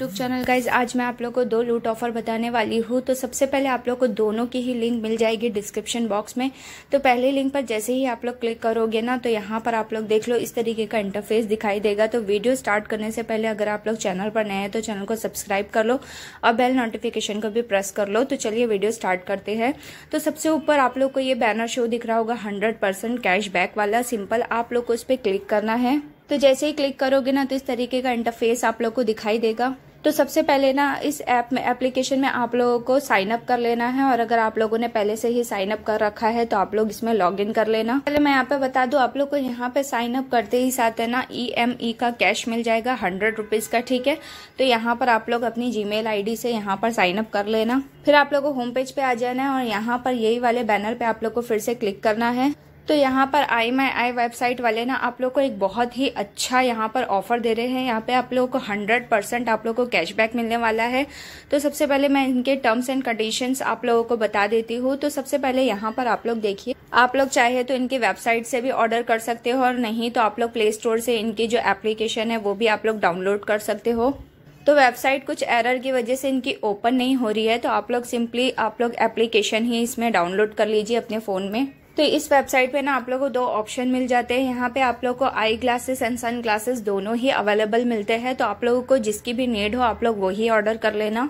YouTube channel guys आज मैं आप लोग को दो लूट ऑफर बताने वाली हूँ तो सबसे पहले आप लोग को दोनों की ही लिंक मिल जाएगी डिस्क्रिप्शन बॉक्स में तो पहले लिंक पर जैसे ही आप लोग क्लिक करोगे ना तो यहाँ पर आप लोग देख लो इस तरीके का इंटरफेस दिखाई देगा तो वीडियो स्टार्ट करने से पहले अगर आप लोग चैनल पर नए हैं तो चैनल को सब्सक्राइब कर लो और बेल नोटिफिकेशन को भी प्रेस कर लो तो चलिए वीडियो स्टार्ट करते हैं तो सबसे ऊपर आप लोग को ये बैनर शो दिख रहा होगा हंड्रेड परसेंट बैक वाला सिंपल आप लोग को उस पर क्लिक करना है तो जैसे ही क्लिक करोगे ना तो इस तरीके का इंटरफेस आप लोग को दिखाई देगा तो सबसे पहले ना इस ऐप में एप्लीकेशन में आप लोगों को साइन अप कर लेना है और अगर आप लोगों ने पहले से ही साइन अप कर रखा है तो आप लोग इसमें लॉग इन कर लेना पहले मैं यहाँ पे बता दू आप लोग को यहाँ पे साइन अप करते ही साथ है ना ई e e का कैश मिल जाएगा हंड्रेड रुपीज़ का ठीक है तो यहाँ पर आप लोग अपनी जी मेल से यहाँ पर साइन अप कर लेना फिर आप लोग को होम पेज पे आ जाना है और यहाँ पर यही वाले बैनर पे आप लोग को फिर से क्लिक करना है तो यहाँ पर आई माई आई वेबसाइट वाले ना आप लोग को एक बहुत ही अच्छा यहाँ पर ऑफर दे रहे हैं यहाँ पे आप लोगों को हंड्रेड परसेंट आप लोग को कैशबैक मिलने वाला है तो सबसे पहले मैं इनके टर्म्स एंड कंडीशंस आप लोगों को बता देती हूँ तो सबसे पहले यहाँ पर आप लोग देखिए आप लोग चाहे तो इनकी वेबसाइट से भी ऑर्डर कर सकते हो और नहीं तो आप लोग प्ले स्टोर से इनकी जो एप्लीकेशन है वो भी आप लोग डाउनलोड कर सकते हो तो वेबसाइट कुछ एरर की वजह से इनकी ओपन नहीं हो रही है तो आप लोग सिंपली आप लोग एप्लीकेशन ही इसमें डाउनलोड कर लीजिए अपने फ़ोन में तो इस वेबसाइट पे ना आप लोगों को दो ऑप्शन मिल जाते हैं यहाँ पे आप लोग को eye glasses and sun glasses दोनों ही अवेलेबल मिलते हैं तो आप लोगों को जिसकी भी नीड हो आप लोग वही ऑर्डर कर लेना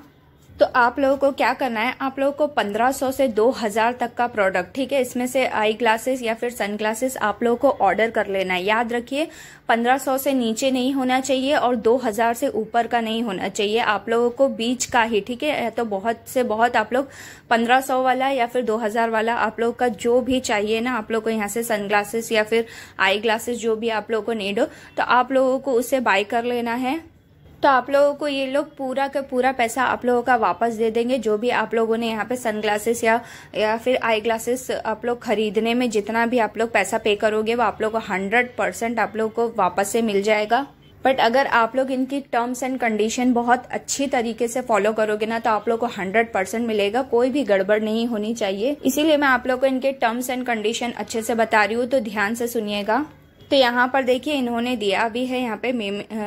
तो आप लोगों को क्या करना है आप लोगों को 1500 से 2000 तक का प्रोडक्ट ठीक है इसमें से आई ग्लासेस या फिर सन ग्लासेस आप लोगों को ऑर्डर कर लेना है याद रखिए 1500 से नीचे नहीं होना चाहिए और 2000 से ऊपर का नहीं होना चाहिए आप लोगों को बीच का ही ठीक है तो बहुत से बहुत आप लोग 1500 वाला या फिर 2000 वाला आप लोग का जो भी चाहिए ना आप लोग को यहाँ से सन ग्लासेस या फिर आई ग्लासेस जो भी आप लोगों को नीड हो तो आप लोगों को उसे बाय कर लेना है तो आप लोगों को ये लोग पूरा का पूरा पैसा आप लोगों का वापस दे देंगे जो भी आप लोगों ने यहाँ पे सनग्लासेस या या फिर आई ग्लासेस आप लोग खरीदने में जितना भी आप लोग पैसा पे करोगे वो आप लोग को हंड्रेड परसेंट आप लोग को वापस से मिल जाएगा बट अगर आप लोग इनकी टर्म्स एंड कंडीशन बहुत अच्छी तरीके से फॉलो करोगे ना तो आप लोग को हंड्रेड परसेंट मिलेगा कोई भी गड़बड़ नहीं होनी चाहिए इसीलिए मैं आप लोग को इनके टर्म्स एंड कंडीशन अच्छे से बता रही हूँ तो ध्यान से सुनिएगा तो यहाँ पर देखिए इन्होंने दिया भी है यहाँ पे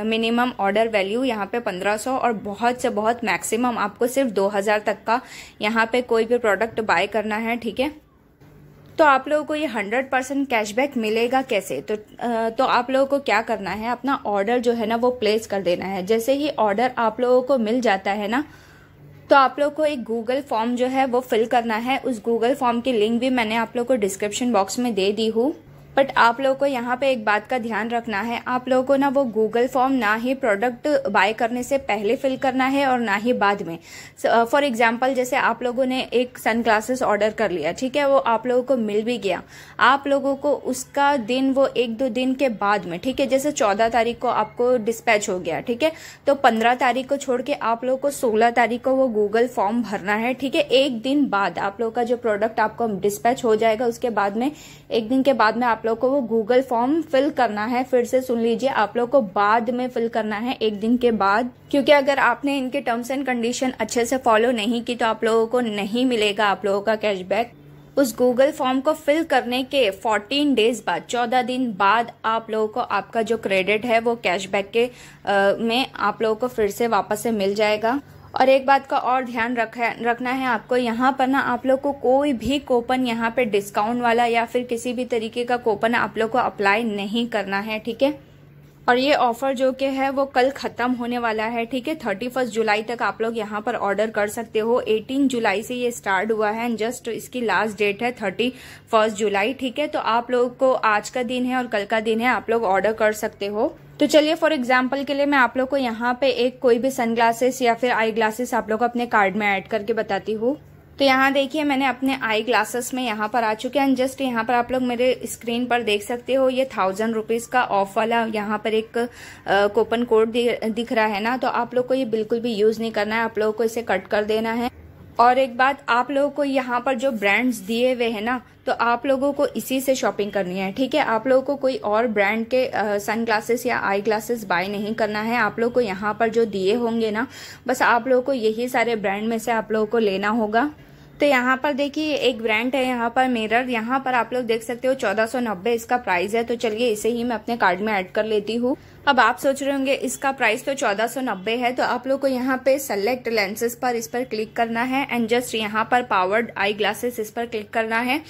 मिनिमम ऑर्डर वैल्यू यहाँ पे 1500 और बहुत से बहुत मैक्सिमम आपको सिर्फ 2000 तक का यहाँ पे कोई भी प्रोडक्ट बाय करना है ठीक है तो आप लोगों को ये हंड्रेड परसेंट कैशबैक मिलेगा कैसे तो तो आप लोगों को क्या करना है अपना ऑर्डर जो है ना वो प्लेस कर देना है जैसे ही ऑर्डर आप लोगों को मिल जाता है ना तो आप लोग को एक गूगल फॉर्म जो है वो फिल करना है उस गूगल फॉर्म की लिंक भी मैंने आप लोग को डिस्क्रिप्शन बॉक्स में दे दी हूँ बट आप लोगों को यहाँ पे एक बात का ध्यान रखना है आप लोगों को ना वो गूगल फॉर्म ना ही प्रोडक्ट बाय करने से पहले फिल करना है और ना ही बाद में फॉर so, एग्जाम्पल uh, जैसे आप लोगों ने एक सन ग्लासेस ऑर्डर कर लिया ठीक है वो आप लोगों को मिल भी गया आप लोगों को उसका दिन वो एक दो दिन के बाद में ठीक है जैसे चौदह तारीख को आपको डिस्पैच हो गया ठीक है तो पंद्रह तारीख को छोड़ के आप लोगों को सोलह तारीख को वो गूगल फॉर्म भरना है ठीक है एक दिन बाद आप लोग का जो प्रोडक्ट आपको डिस्पैच हो जाएगा उसके बाद में एक दिन के बाद में आप आप लोग को वो गूगल फॉर्म फिल करना है फिर से सुन लीजिए आप लोग को बाद में फिल करना है एक दिन के बाद क्योंकि अगर आपने इनके टर्म्स एंड कंडीशन अच्छे से फॉलो नहीं की तो आप लोगों को नहीं मिलेगा आप लोगों का कैशबैक उस गूगल फॉर्म को फिल करने के 14 डेज बाद 14 दिन बाद आप लोगों को आपका जो क्रेडिट है वो कैशबैक के आ, में आप लोगों को फिर से वापस से मिल जाएगा और एक बात का और ध्यान रख रखना है आपको यहाँ पर ना आप लोग को कोई भी कोपन यहाँ पे डिस्काउंट वाला या फिर किसी भी तरीके का कोपन आप लोग को अप्लाई नहीं करना है ठीक है और ये ऑफर जो के है वो कल खत्म होने वाला है ठीक है थर्टी फर्स्ट जुलाई तक आप लोग यहाँ पर ऑर्डर कर सकते हो एटीन जुलाई से ये स्टार्ट हुआ है एंड जस्ट इसकी लास्ट डेट है थर्टी फर्स्ट जुलाई ठीक है तो आप लोग को आज का दिन है और कल का दिन है आप लोग ऑर्डर कर सकते हो तो चलिए फॉर एग्जाम्पल के लिए मैं आप लोग को यहाँ पे एक कोई भी सनग्लासेस या फिर आई ग्लासेस आप लोग अपने कार्ड में एड करके बताती हूँ तो यहाँ देखिए मैंने अपने आई ग्लासेस में यहाँ पर आ चुके हैं जस्ट यहाँ पर आप लोग मेरे स्क्रीन पर देख सकते हो ये थाउजेंड रुपीज का ऑफ वाला यहाँ पर एक कोपन कोड दिख रहा है ना तो आप लोग को ये बिल्कुल भी यूज नहीं करना है आप लोगों को इसे कट कर देना है और एक बात आप लोगों को यहाँ पर जो ब्रांड्स दिए हुए हैं ना तो आप लोगों को इसी से शॉपिंग करनी है ठीक है आप लोगों को कोई और ब्रांड के सन ग्लासेस या आई ग्लासेस बाय नहीं करना है आप लोगों को यहाँ पर जो दिए होंगे ना बस आप लोगों को यही सारे ब्रांड में से आप लोगों को लेना होगा तो यहाँ पर देखिए एक ब्रांड है यहाँ पर मिरर यहाँ पर आप लोग देख सकते हो 1490 इसका प्राइस है तो चलिए इसे ही मैं अपने कार्ड में ऐड कर लेती हूँ अब आप सोच रहे होंगे इसका प्राइस तो 1490 है तो आप लोग को यहाँ पे सेलेक्ट लेंसेज पर इस पर क्लिक करना है एंड जस्ट यहाँ पर पावर्ड आई ग्लासेस इस पर क्लिक करना है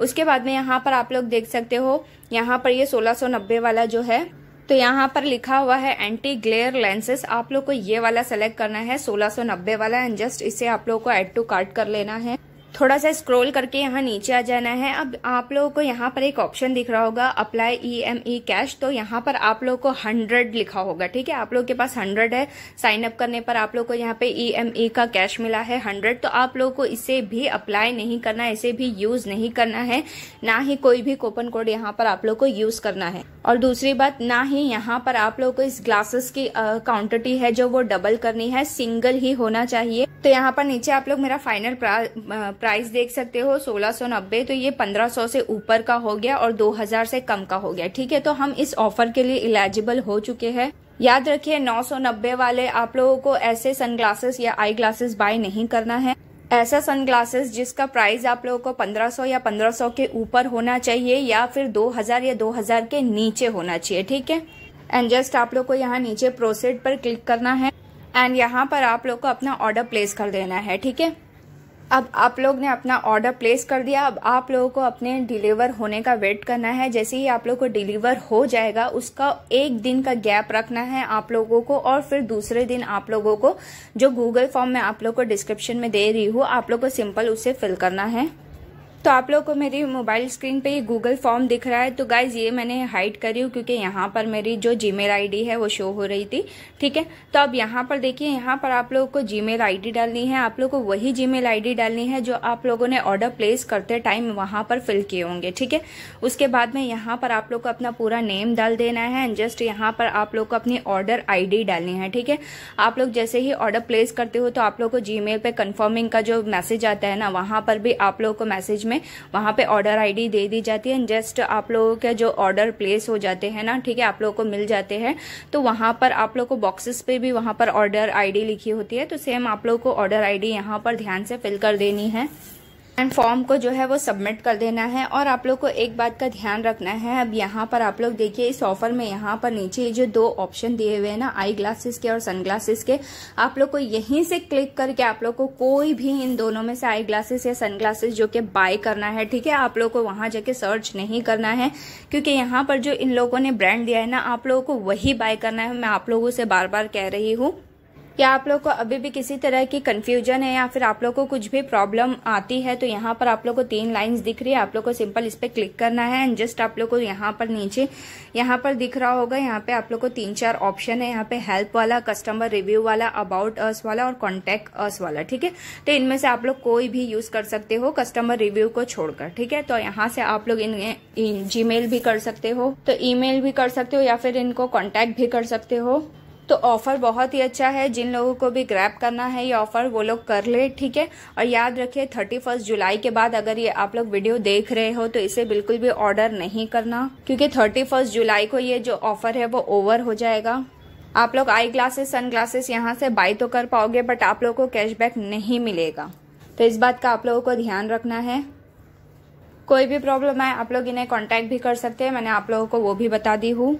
उसके बाद में यहाँ पर आप लोग देख सकते हो यहाँ पर ये नब्बे वाला जो है तो यहाँ पर लिखा हुआ है एंटी ग्लेयर लेंसेज आप लोग को ये वाला सेलेक्ट करना है 1690 वाला एंड जस्ट इसे आप लोग को एड टू कार्ट कर लेना है थोड़ा सा स्क्रॉल करके यहाँ नीचे आ जाना है अब आप लोगों को यहाँ पर एक ऑप्शन दिख रहा होगा apply E M E cash तो यहाँ पर आप लोगों को हंड्रेड लिखा होगा ठीक है आप लोगों के पास हंड्रेड है साइन अप करने पर आप लोग को यहाँ पे ई एम ई का कैश मिला है हंड्रेड तो आप लोगों को इसे भी अप्लाई नहीं करना है इसे भी यूज नहीं करना है ना ही कोई भी कूपन कोड यहाँ पर आप लोग को यूज करना है और दूसरी बात ना ही यहाँ पर आप लोग को इस ग्लासेस की क्वांटिटी है जो वो डबल करनी है सिंगल ही होना चाहिए तो यहाँ पर नीचे आप लोग मेरा फाइनल प्राइस देख सकते हो सोलह सौ नब्बे तो ये 1500 सौ से ऊपर का हो गया और दो हजार से कम का हो गया ठीक है तो हम इस ऑफर के लिए इलेजिबल हो चुके हैं याद रखिए 990 वाले आप लोगों को ऐसे सनग्लासेस या आई ग्लासेस बाय नहीं करना है ऐसा सनग्लासेस जिसका प्राइस आप लोगों को 1500 या 1500 के ऊपर होना चाहिए या फिर 2000 या 2000 के नीचे होना चाहिए ठीक है एंड जस्ट आप लोग को यहाँ नीचे प्रोसेड पर क्लिक करना है एंड यहाँ पर आप लोग को अपना ऑर्डर प्लेस कर देना है ठीक है अब आप लोग ने अपना ऑर्डर प्लेस कर दिया अब आप लोगों को अपने डिलीवर होने का वेट करना है जैसे ही आप लोग को डिलीवर हो जाएगा उसका एक दिन का गैप रखना है आप लोगों को और फिर दूसरे दिन आप लोगों को जो गूगल फॉर्म में आप लोग को डिस्क्रिप्शन में दे रही हूँ आप लोग को सिंपल उसे फिल करना है तो आप लोग को मेरी मोबाइल स्क्रीन पे ये गूगल फॉर्म दिख रहा है तो गाइज ये मैंने हाइड करी हूँ क्योंकि यहाँ पर मेरी जो जीमेल आईडी है वो शो हो रही थी ठीक है तो अब यहाँ पर देखिए यहाँ पर आप लोगों को जीमेल आईडी डालनी है आप लोग को वही जीमेल आईडी डालनी है जो आप लोगों ने ऑर्डर प्लेस करते टाइम वहाँ पर फिल किए होंगे ठीक है उसके बाद में यहाँ पर आप लोग को अपना पूरा नेम डाल देना है एंड जस्ट यहाँ पर आप लोग को अपनी ऑर्डर आईडी डालनी है ठीक है आप लोग जैसे ही ऑर्डर प्लेस करते हो तो आप लोग को जी मेल कंफर्मिंग का जो मैसेज आता है ना वहाँ पर भी आप लोग को मैसेज में में वहाँ पे ऑर्डर आईडी दे दी जाती है जस्ट आप लोगों के जो ऑर्डर प्लेस हो जाते हैं ना ठीक है आप लोगों को मिल जाते हैं तो वहाँ पर आप लोग को बॉक्सेस पे भी वहाँ पर ऑर्डर आईडी लिखी होती है तो सेम आप लोगों को ऑर्डर आईडी यहाँ पर ध्यान से फिल कर देनी है एंड फॉर्म को जो है वो सबमिट कर देना है और आप लोग को एक बात का ध्यान रखना है अब यहाँ पर आप लोग देखिए इस ऑफर में यहाँ पर नीचे जो दो ऑप्शन दिए हुए हैं ना आई ग्लासेस के और सन ग्लासेस के आप लोग को यहीं से क्लिक करके आप लोग को कोई भी इन दोनों में से आई ग्लासेस या सन ग्लासेस जो कि बाय करना है ठीक है आप लोग को वहां जाके सर्च नहीं करना है क्योंकि यहाँ पर जो इन लोगों ने ब्रांड दिया है ना आप लोगों को वही बाय करना है मैं आप लोगों से बार बार कह रही हूँ या आप लोग को अभी भी किसी तरह की कन्फ्यूजन है या फिर आप लोग को कुछ भी प्रॉब्लम आती है तो यहाँ पर आप लोग को तीन लाइंस दिख रही है आप लोग को सिंपल इस पर क्लिक करना है एंड जस्ट आप लोग को यहाँ पर नीचे यहाँ पर दिख रहा होगा यहाँ पे आप लोग को तीन चार ऑप्शन है यहाँ पे हेल्प वाला कस्टमर रिव्यू वाला अबाउट अस वाला और कॉन्टेक्ट अस वाला ठीक है तो इनमें से आप लोग कोई भी यूज कर सकते हो कस्टमर रिव्यू को छोड़कर ठीक है तो यहाँ से आप लोग इन, जी भी कर सकते हो तो ई भी कर सकते हो या फिर इनको कॉन्टेक्ट भी कर सकते हो तो ऑफ़र बहुत ही अच्छा है जिन लोगों को भी ग्रैप करना है ये ऑफ़र वो लोग कर ले ठीक है और याद रखिये थर्टी फर्स्ट जुलाई के बाद अगर ये आप लोग वीडियो देख रहे हो तो इसे बिल्कुल भी ऑर्डर नहीं करना क्योंकि थर्टी फर्स्ट जुलाई को ये जो ऑफ़र है वो ओवर हो जाएगा आप लोग आई ग्लासेस सन ग्लासेस यहाँ से बाई तो कर पाओगे बट आप लोगों को कैशबैक नहीं मिलेगा तो इस बात का आप लोगों को ध्यान रखना है कोई भी प्रॉब्लम आए आप लोग इन्हें कांटेक्ट भी कर सकते हैं मैंने आप लोगों को वो भी बता दी हूँ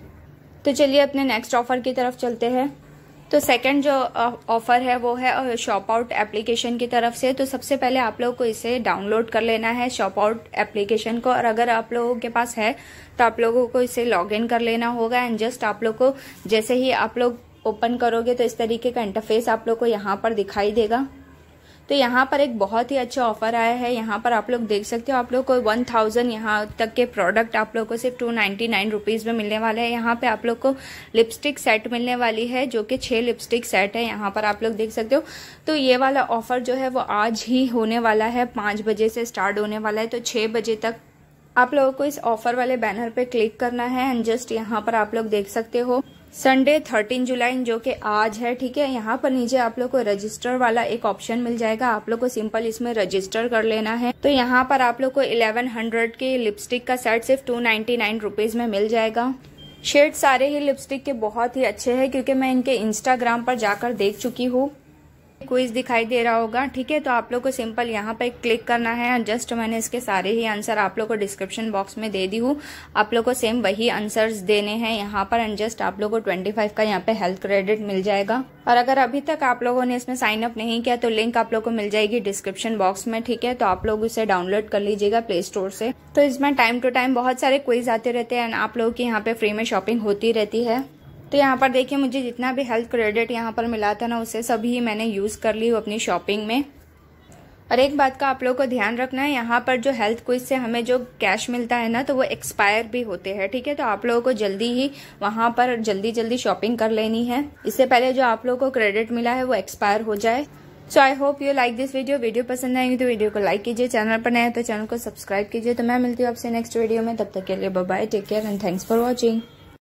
तो चलिए अपने नेक्स्ट ऑफर की तरफ चलते हैं तो सेकंड जो ऑफर है वो है शॉप आउट एप्लीकेशन की तरफ से तो सबसे पहले आप लोग को इसे डाउनलोड कर लेना है शॉप आउट एप्लीकेशन को और अगर आप लोगों के पास है तो आप लोगों को इसे लॉग इन कर लेना होगा एंड जस्ट आप लोग को जैसे ही आप लोग ओपन करोगे तो इस तरीके का इंटरफेस आप लोग को यहाँ पर दिखाई देगा तो यहाँ पर एक बहुत ही अच्छा ऑफर आया है यहाँ पर आप लोग देख सकते हो आप लोग को वन थाउजेंड यहाँ तक के प्रोडक्ट आप लोग को सिर्फ टू नाइन्टी नाइन रुपीज़ में मिलने वाले हैं यहाँ पे आप लोग को लिपस्टिक सेट मिलने वाली है जो कि छः लिपस्टिक सेट है यहाँ पर आप लोग देख सकते हो तो ये वाला ऑफर जो है वो आज ही होने वाला है पाँच बजे से स्टार्ट होने वाला है तो छः बजे तक आप लोगों को इस ऑफर वाले बैनर पे क्लिक करना है एंड जस्ट यहाँ पर आप लोग देख सकते हो संडे थर्टीन जुलाई जो कि आज है ठीक है यहाँ पर नीचे आप लोग को रजिस्टर वाला एक ऑप्शन मिल जाएगा आप लोग को सिंपल इसमें रजिस्टर कर लेना है तो यहाँ पर आप लोग को 1100 के लिपस्टिक का सेट सिर्फ टू नाइन्टी में मिल जाएगा शेड सारे ही लिपस्टिक के बहुत ही अच्छे हैं क्योंकि मैं इनके इंस्टाग्राम पर जाकर देख चुकी हूँ क्विज दिखाई दे रहा होगा ठीक है तो आप लोग को सिंपल यहाँ पर क्लिक करना है जस्ट मैंने इसके सारे ही आंसर आप लोग को डिस्क्रिप्शन बॉक्स में दे दी हूँ आप लोग को सेम वही आंसर्स देने हैं यहाँ पर एंड जस्ट आप लोग को 25 का यहाँ पे हेल्थ क्रेडिट मिल जाएगा और अगर अभी तक आप लोगों ने इसमें साइन अप नहीं किया तो लिंक आप लोग को मिल जाएगी डिस्क्रिप्शन बॉक्स में ठीक है तो आप लोग उसे डाउनलोड कर लीजिएगा प्ले स्टोर से तो इसमें टाइम टू टाइम बहुत सारे क्विज आते रहते हैं एंड आप लोगों की यहाँ पे फ्री में शॉपिंग होती रहती है तो यहाँ पर देखिए मुझे जितना भी हेल्थ क्रेडिट यहाँ पर मिला था ना उसे सभी मैंने यूज़ कर ली हूँ अपनी शॉपिंग में और एक बात का आप लोगों को ध्यान रखना है यहाँ पर जो हेल्थ क्विज से हमें जो कैश मिलता है ना तो वो एक्सपायर भी होते हैं ठीक है तो आप लोगों को जल्दी ही वहाँ पर जल्दी जल्दी शॉपिंग कर लेनी है इससे पहले जो आप लोगों को क्रेडिट मिला है वो एक्सपायर हो जाए so I hope you like this video video पसंद आएगी तो वीडियो को लाइक कीजिए चैनल पर नए तो चैनल को सब्सक्राइब कीजिए तो मैं मिलती हूँ आपसे नेक्स्ट वीडियो में तब तक के लिए bye take care and thanks for watching